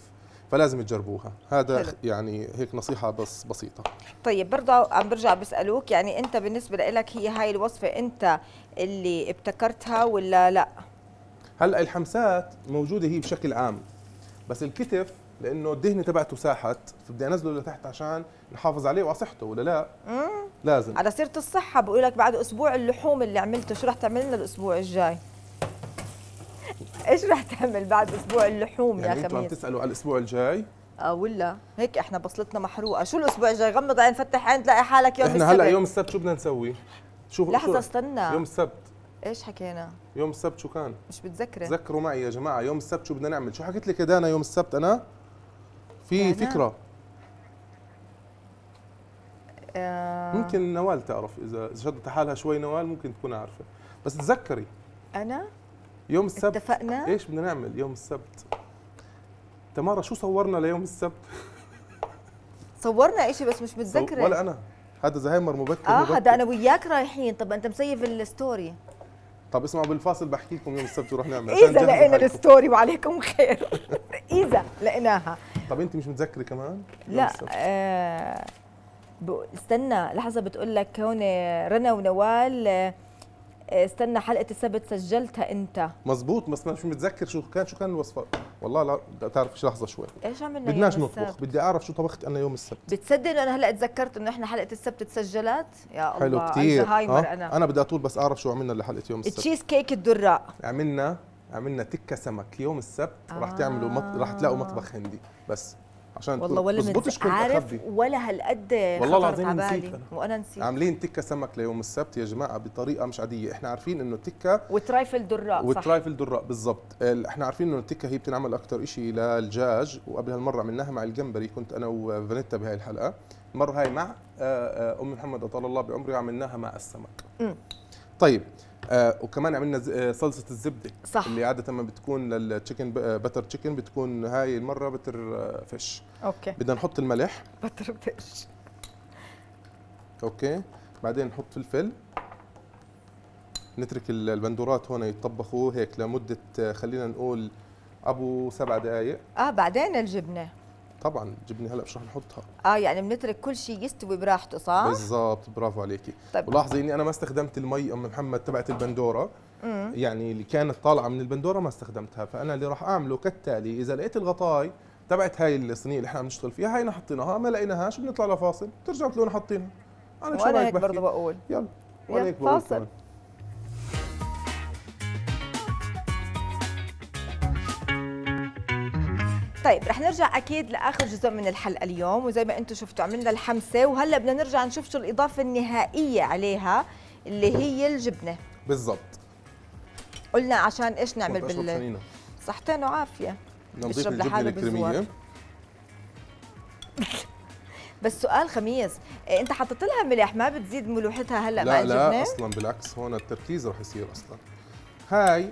فلازم تجربوها هذا حلو. يعني هيك نصيحة بس بسيطة طيب برضه عم برجع بسألوك يعني أنت بالنسبة لك هي هاي الوصفة أنت اللي ابتكرتها ولا لا هلأ الحمسات موجودة هي بشكل عام بس الكتف لانه الدهنه تبعته ساحت فبدي انزله لتحت عشان نحافظ عليه وعلى صحته ولا لا مم. لازم على سيره الصحه بقول لك بعد اسبوع اللحوم اللي عملته شو رح تعمل لنا الاسبوع الجاي ايش رح تعمل بعد اسبوع اللحوم يعني يا خميس عم تسالوا على الاسبوع الجاي اه ولا هيك احنا بصلتنا محروقه شو الاسبوع الجاي غمض عين فتح عين تلاقي حالك يوم احنا السبت احنا هلا يوم السبت شو بدنا نسوي شوف لحظه شو استنى يوم السبت ايش حكينا يوم السبت شو كان مش بتذكره؟ تذكروا معي يا جماعه يوم السبت شو بدنا نعمل شو حكيت لك يا دانا يوم السبت انا في يعني فكره آه، ممكن نوال تعرف اذا شدت حالها شوي نوال ممكن تكون عارفه بس تذكري انا يوم السبت اتفقنا ايش بدنا نعمل يوم السبت تمارا شو صورنا ليوم السبت [laughs] صورنا شيء بس مش متذكره ولا انا هذا زهايمر مبكر اه هذا انا وياك رايحين طب انت مسيف الستوري طب اسمعوا بالفاصل بحكي لكم يوم السبت ونروح نعمل اذا لقينا الستوري وعليكم خير [laughs] اذا لقيناها طب انت مش متذكره كمان؟ لا آه استنى لحظه بتقول لك هون آه، رنا ونوال آه، آه، استنى حلقه السبت سجلتها انت مزبوط بس مش متذكر شو كان شو كان الوصفه والله لا بتعرف لحظه شوي ايش عملنا بدناش نطبخ بدي اعرف شو طبخت انا يوم السبت بتصدق انه انا هلا تذكرت انه احنا حلقه السبت تسجلت يا الله حلو كثير انا انا بدي اطول بس اعرف شو عملنا لحلقه يوم السبت تشيز كيك الدراء عملنا عملنا تكه سمك يوم السبت آه. راح تعملوا مط... راح تلاقوا مطبخ هندي بس عشان والله ولا متظبطش عارف ولا هالقد والله العظيم نسيت أنا. وانا نسيت عاملين تكه سمك ليوم السبت يا جماعه بطريقه مش عاديه احنا عارفين انه التكه وترايفل دراء وترايفل دراء بالضبط احنا عارفين انه التكه هي بتنعمل اكثر شيء للجاج وقبل هالمره عملناها مع الجمبري كنت انا وفانيتا بهاي الحلقه المره هاي مع آه، آه، ام محمد اطال الله بعمري عملناها مع السمك م. طيب آه وكمان عملنا آه، صلصه الزبده صح. اللي عاده ما بتكون للتشيكن بتر تشيكن بتكون هاي المره بتر فيش آه، اوكي بدنا نحط الملح بتر فيش اوكي بعدين نحط فلفل نترك البندورات هون يتطبخوا هيك لمده آه، خلينا نقول ابو سبع دقائق اه بعدين الجبنه طبعا جبني هلا مش رح نحطها اه يعني بنترك كل شيء يستوي براحته صح بالضبط برافو عليكي طيب. ولاحظي اني انا ما استخدمت المي ام محمد تبعت البندوره مم. يعني اللي كانت طالعه من البندوره ما استخدمتها فانا اللي راح اعمله كالتالي اذا لقيت الغطاي تبعت هاي الصينيه اللي احنا عم نشتغل فيها هاي حطيناها ما لقيناهاش بنطلع لفاصل بترجع بتلاقونا حاطينها انا شو رايك برضه بقول يلا وانا هيك بقول فاصل طيب رح نرجع اكيد لاخر جزء من الحلقه اليوم وزي ما انتم شفتوا عملنا الحمسه وهلا بدنا نرجع نشوف شو الاضافه النهائيه عليها اللي هي الجبنه بالضبط قلنا عشان ايش نعمل بال صحتين وعافيه نضيف الجبنه الكريميه [laughs] بس سؤال خميس إيه انت حطيت لها ملح ما بتزيد ملوحتها هلا لا لا اصلا بالعكس هون التركيز رح يصير اصلا هاي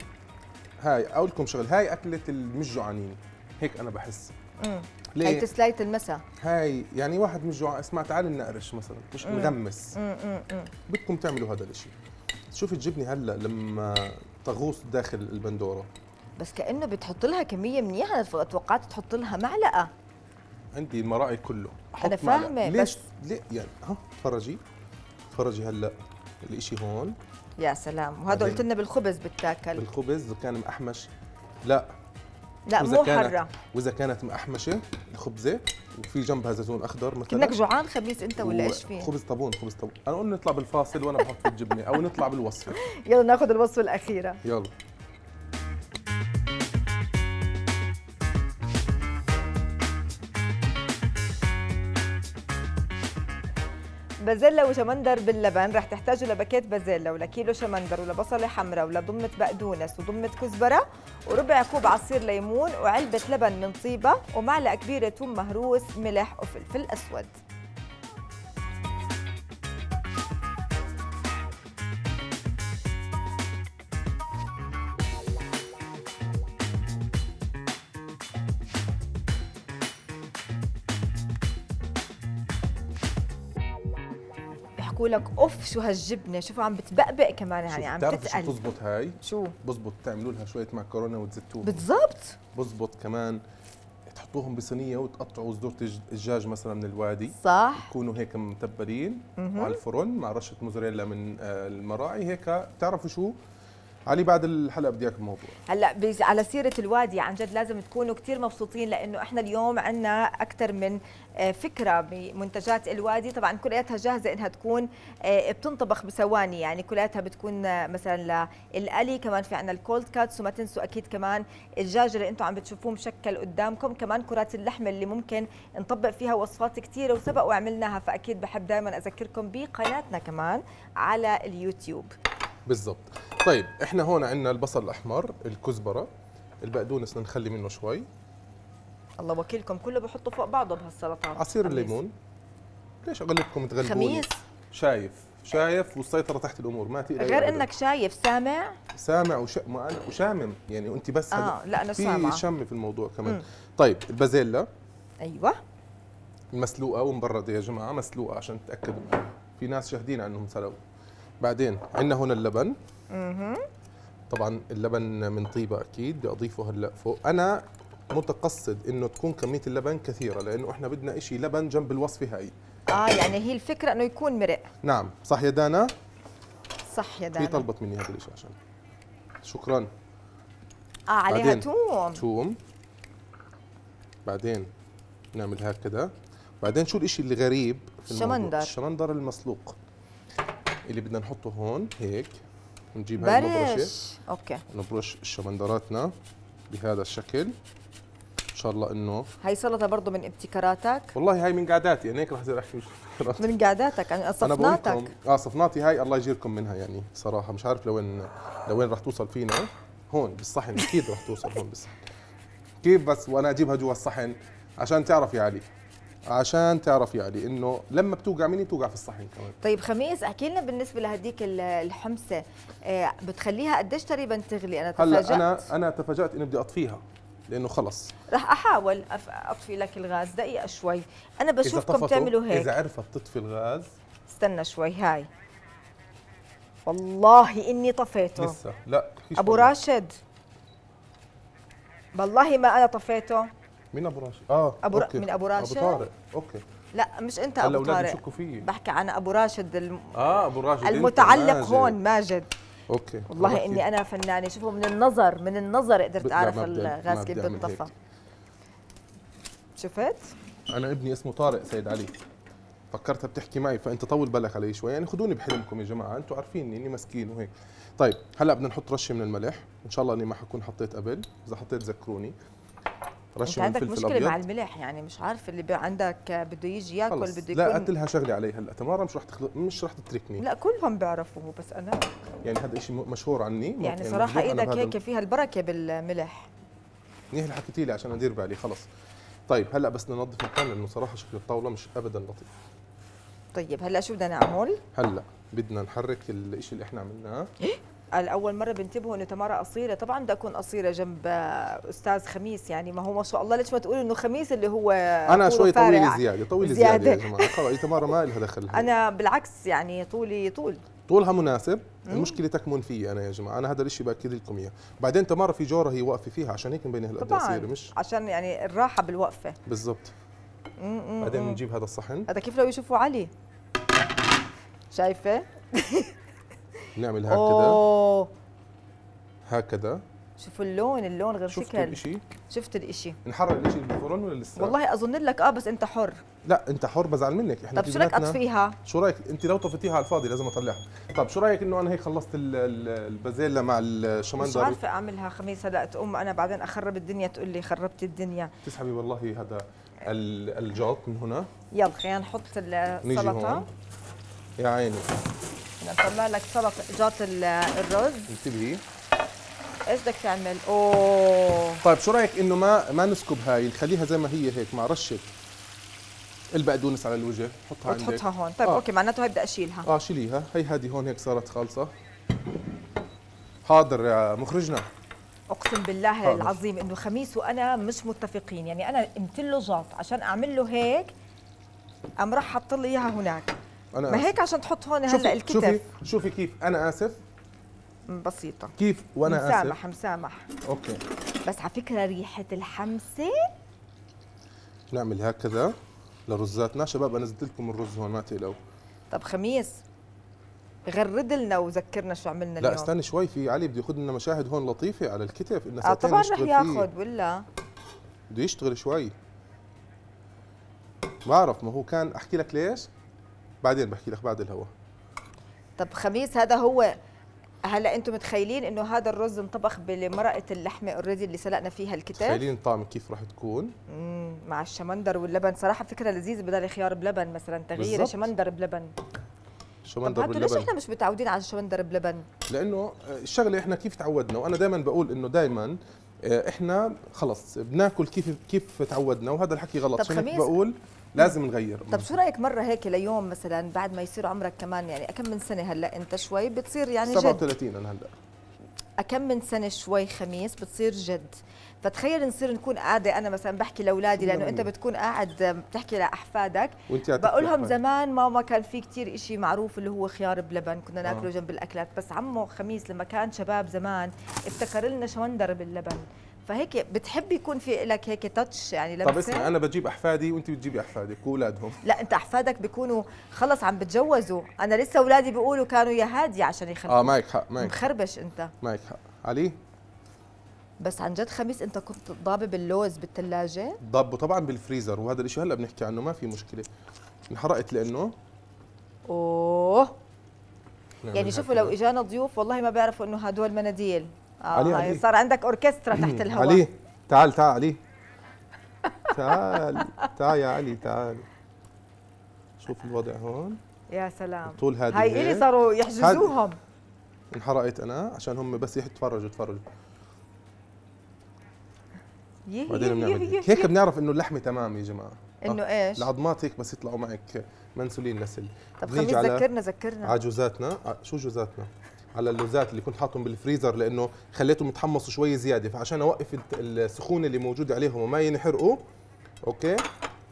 هاي اقول لكم شغل هاي اكله المش جوعانين هيك انا بحس مم. ليه؟ هي تسلية المساء هاي يعني واحد مش جوعان اسمع تعال نقرش مثلا مش نغمس بدكم تعملوا هذا الشيء شوفي الجبنه هلا لما تغوص داخل البندوره بس كانه بتحط لها كميه منيحه انا توقعت تحط لها معلقه عندي المرائي كله انا فاهمه ليش بس ليه يعني ها تفرجي تفرجي هلا الاشي هون يا سلام وهذا قلت لنا بالخبز بتاكل بالخبز كان محمش لا لا مو حره واذا كانت مقحمشه خبزه وفي جنبها زيتون اخضر مثلا كانك جوعان خبيث انت ولا ايش في؟ خبز طابون خبز طابون انا قلنا نطلع بالفاصل وانا بحط الجبنه او نطلع بالوصفه يلا ناخذ الوصفه الاخيره يلا بازيلا وشمندر باللبن رح تحتاجوا لباكيت بازيلا ولكيلو شمندر ولبصله حمراء ولضمة بقدونس وضمة كزبرة وربع كوب عصير ليمون وعلبة لبن من طيبة ومعلقة كبيرة ثوم مهروس ملح وفلفل أسود يحكوا لك اوف شو هالجبنه شوفوا عم بتبقبق كمان يعني عم تتقل شو بتزبط هاي شو بزبط تعملوا لها شويه معكرونه وتزتوها بالضبط بزبط كمان تحطوهم بصينيه وتقطعوا صدور الدجاج مثلا من الوادي صح يكونوا هيك متبلين على الفرن مع رشه موزاريلا من آه، المراعي هيك بتعرفوا شو علي بعد الحلقه بدي اياك الموضوع هلا على سيره الوادي عن جد لازم تكونوا كثير مبسوطين لانه احنا اليوم عندنا اكثر من آه، فكره بمنتجات الوادي طبعا كلياتها جاهزه انها تكون آه، بتنطبخ بثواني يعني كلياتها بتكون آه، مثلا للقلي كمان في عندنا الكولد كاتس وما تنسوا اكيد كمان الدجاج اللي انتم عم بتشوفوه مشكل قدامكم كمان كرات اللحم اللي ممكن نطبق فيها وصفات كثيره وسبق وعملناها فاكيد بحب دائما اذكركم بقناتنا كمان على اليوتيوب بالضبط طيب احنا هون عندنا البصل الاحمر الكزبره البقدونس نخلي منه شوي الله وكيلكم كله بحطوا فوق بعضه بهالسلطات عصير خميس. الليمون ليش اغلبكم تغلبوني خميس شايف شايف والسيطره تحت الامور ما تقلق غير انك شايف سامع سامع وش... ما انا وشامم يعني وانت بس اه هد... لا انا سامع في شم في الموضوع كمان مم. طيب البازيلا ايوه المسلوقه ومبرده يا جماعه مسلوقه عشان تتاكدوا في ناس شاهدين انهم سلقوا بعدين عندنا هون اللبن اها طبعا اللبن من طيبه اكيد بدي اضيفه هلا فوق انا متقصد انه تكون كميه اللبن كثيره لانه احنا بدنا شيء لبن جنب الوصفه هاي اه يعني هي الفكره انه يكون مرق نعم صح يا دانا صح يا دانا هي طلبت مني هذا الشيء عشان شكرا اه عليها توم توم بعدين نعمل هكذا بعدين شو الشيء الغريب في الشمندر الشمندر المسلوق اللي بدنا نحطه هون هيك نجيب هاي المبرشه اوكي نبرش الشمندراتنا بهذا الشكل ان شاء الله انه هاي سلطه برضه من ابتكاراتك والله هاي من قعداتي انا هيك رح احكي من قعداتك يعني انا صفناتك اه صفناتي هاي الله يجيركم منها يعني صراحه مش عارف لوين لوين رح توصل فينا هون بالصحن اكيد رح توصل هون بالصحن كيف بس وانا اجيبها جوا الصحن عشان تعرف يا علي عشان تعرف يعني انه لما بتوقع مني توقع في الصحن كمان طيب خميس احكي لنا بالنسبه لهديك الحمسه آه، بتخليها قديش تقريبا تغلي انا تفاجات هلا انا انا تفاجات انه بدي اطفيها لانه خلص راح احاول اطفي لك الغاز دقيقه شوي انا بشوفكم تعملوا هيك اذا عرفت تطفي الغاز استنى شوي هاي والله اني طفيته لسه لا ابو راشد والله ما انا طفيته مين ابو راشد؟ اه, آه، ابو أوكي. من ابو راشد ابو طارق اوكي لا مش انت ابو طارق فيه. بحكي عن ابو راشد الم... اه ابو راشد المتعلق ماجد. هون ماجد اوكي والله اني انا فنانه شوفوا من النظر من النظر قدرت اعرف الغاز كيف بتطفى شفت؟ انا ابني اسمه طارق سيد علي فكرتها بتحكي معي فانت طول بالك علي شوي يعني خذوني بحلمكم يا جماعه انتم عارفين اني مسكين وهيك طيب هلا بدنا نحط رشه من الملح ان شاء الله اني ما حكون حطيت قبل اذا حطيت ذكروني رشه انت عندك مشكله الأبيض. مع الملح يعني مش عارف اللي عندك بده يجي ياكل بده يكون لا قلت لها شغله علي هلا تمارا مش رح تخل... مش رح تتركني لا كلهم بيعرفوه بس انا يعني هذا شيء مشهور عني يعني صراحه ايدك هيك فيها البركه بالملح منيح اللي حكيتي لي عشان ادير بالي خلص طيب هلا بس ننظف المكان لانه صراحه شكل الطاوله مش ابدا لطيف طيب هلا شو بدنا نعمل هلا بدنا نحرك الشيء اللي احنا عملناه [gasps] الاول مره بينتبهوا انه تمارا قصيره طبعا بدي اكون قصيره جنب استاذ خميس يعني ما هو ما شاء الله ليش ما تقول انه خميس اللي هو انا شوي طويل زياده طويل زياده, زيادة يا جماعه تمارا ما لها دخل انا بالعكس يعني طولي طول طولها مناسب المشكله تكمن في انا يا جماعه انا هذا الشيء باكد لكم اياه بعدين تمارا في جوره هي واقفه فيها عشان هيك مبينه هالقد قصيره مش عشان يعني الراحه بالوقفه بالضبط بعدين بنجيب هذا الصحن هذا كيف لو يشوفوا علي شايفه [laughs] نعمل هكذا أوه. هكذا شوفوا اللون اللون غير شفت شكل الاشي شفت الاشي نحرر الاشي بالفرن ولا لسه والله اظن لك اه بس انت حر لا انت حر بزعل منك احنا طب شو رايك اطفيها شو رايك انت لو طفيتيها على الفاضي لازم اطلعها طب شو رايك انه انا هيك خلصت البازيلا مع الشمندر مش عارفه اعملها خميس هلا تقوم انا بعدين اخرب الدنيا تقول لي خربت الدنيا تسحبي والله هذا الجوط من هنا يلا خلينا نحط السلطه يا عيني نطلع لك طبق جاط الرز انتبهي ايش بدك تعمل؟ اوه طيب شو رايك انه ما ما نسكب هاي نخليها زي ما هي هيك مع رشه البقدونس على الوجه حطها عندك وتحطها هون طيب آه. اوكي معناته هي بدي اشيلها اه شيليها هي هذه هون هيك صارت خالصه حاضر يا مخرجنا اقسم بالله حاضر. العظيم انه خميس وانا مش متفقين يعني انا قمت له جاط عشان اعمل له هيك قام راح حط لي اياها هناك انا ما هيك عشان تحط هون هلا الكتف شوفي شوفي كيف انا اسف بسيطة كيف وانا مسامح اسف مسامح مسامح اوكي بس على فكرة ريحة الحمسة نعمل هكذا لرزاتنا شباب انا زدت لكم الرز هون ما تقلقوا طب خميس غرد لنا وذكرنا شو عملنا لا اليوم لا استنى شوي في علي بده ياخذ لنا مشاهد هون لطيفة على الكتف انه اه طبعا رح ياخذ ولا بده يشتغل شوي بعرف ما هو كان احكي لك ليش بعدين بحكي لك بعد الهوا طب خميس هذا هو هلا انتم متخيلين انه هذا الرز انطبخ بمرقه اللحمه اوريدي اللي سلقنا فيها الكتاب متخيلين الطعم كيف راح تكون مع الشمندر واللبن صراحه فكره لذيذه بدل خيار بلبن مثلا تغيير شمندر بلبن شمندر باللبن ليش احنا مش متعودين على الشمندر بلبن لانه آه، الشغله احنا كيف تعودنا وانا دائما بقول انه دائما آه، احنا خلص بناكل كيف كيف تعودنا وهذا الحكي غلط طب خميس بقول لازم نغير طب شو رايك مره هيك ليوم مثلا بعد ما يصير عمرك كمان يعني كم من سنه هلا انت شوي بتصير يعني 37 انا هلا كم من سنه شوي خميس بتصير جد فتخيل نصير نكون قاعده انا مثلا بحكي لاولادي لانه انت بتكون قاعد بتحكي لاحفادك بقول لهم زمان ماما كان في كثير شيء معروف اللي هو خيار بلبن كنا آه. ناكله آه. جنب الاكلات بس عمو خميس لما كان شباب زمان افتكر لنا شوندر باللبن فهيك بتحب يكون في لك هيك تاتش يعني لما طب اسمع انا بجيب احفادي وانت بتجيبي احفادك واولادهم لا انت احفادك بيكونوا خلص عم بتجوزوا انا لسه اولادي بيقولوا كانوا يا هادي عشان يخربوا اه معك حق معك مخربش انت معك حق علي بس عن جد خميس انت كنت ضابب اللوز بالثلاجه ضبه طبعا بالفريزر وهذا الشيء هلا بنحكي عنه ما في مشكله انحرقت لانه اوه يعني شوفوا لو اجانا ضيوف والله ما بيعرفوا انه هدول مناديل آه، علي علي صار عندك اوركسترا تحت الهواء علي تعال تعال علي تعال تعال يا علي تعال شوف الوضع هون يا سلام طول هذه هاي اللي صاروا يحجزوهم انحرقت انا عشان هم بس يتفرجوا يتفرجوا بعدين بنعمل هيك هيك بنعرف انه اللحمه تمام يا جماعه انه ايش؟ العظمات هيك بس يطلعوا معك منسولين لسل طب خلينا ذكرنا ذكرنا عجوزاتنا آه، شو جوزاتنا؟ على اللوزات اللي كنت حاطهم بالفريزر لانه خليتهم يتحمصوا شوي زياده فعشان اوقف السخونه اللي موجوده عليهم وما ينحرقوا اوكي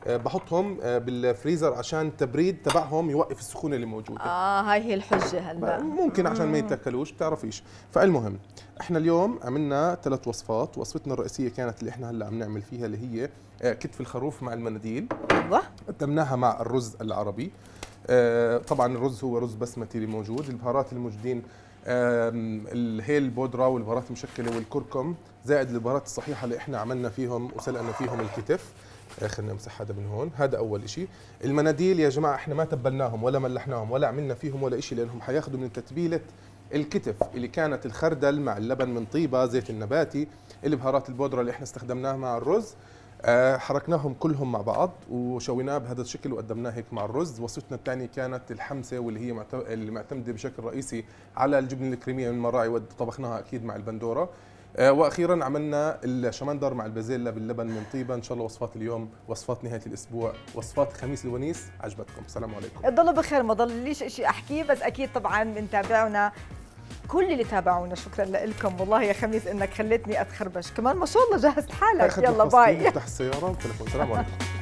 آه، بحطهم آه، بالفريزر عشان التبريد تبعهم يوقف السخونه اللي موجوده اه هاي هي الحجه هلا ممكن عشان ما يتاكلوش بتعرفيش فالمهم احنا اليوم عملنا ثلاث وصفات وصفتنا الرئيسيه كانت اللي احنا هلا عم نعمل فيها اللي هي آه، كتف الخروف مع المناديل ايوه قدمناها مع الرز العربي طبعا الرز هو رز بسمتي اللي موجود البهارات الموجودين اللي هي البودره والبهارات المشكله والكركم زائد البهارات الصحيحه اللي احنا عملنا فيهم وسلقنا فيهم الكتف آه، خلينا نمسح هذا من هون هذا اول شيء المناديل يا جماعه احنا ما تبلناهم ولا ملحناهم ولا عملنا فيهم ولا شيء لانهم حياخذوا من تتبيله الكتف اللي كانت الخردل مع اللبن من طيبه زيت النباتي البهارات البودره اللي احنا استخدمناها مع الرز آه، حركناهم كلهم مع بعض وشويناه بهذا الشكل وقدمناه هيك مع الرز وصفتنا الثانيه كانت الحمسه واللي هي اللي معتمده بشكل رئيسي على الجبن الكريميه من المراعي وطبخناها اكيد مع البندوره آه، واخيرا عملنا الشمندر مع البازيلا باللبن من طيبه ان شاء الله وصفات اليوم وصفات نهايه الاسبوع وصفات خميس الونيس عجبتكم السلام عليكم تضلوا بخير ما ضل ليش شيء احكيه بس اكيد طبعا بنتابعنا كل اللي تابعونا شكرا لكم والله يا خميس انك خليتني اتخربش كمان ما شاء الله جهزت حالك يلا باي تحت السياره وتليفون سلام عليكم [laughs]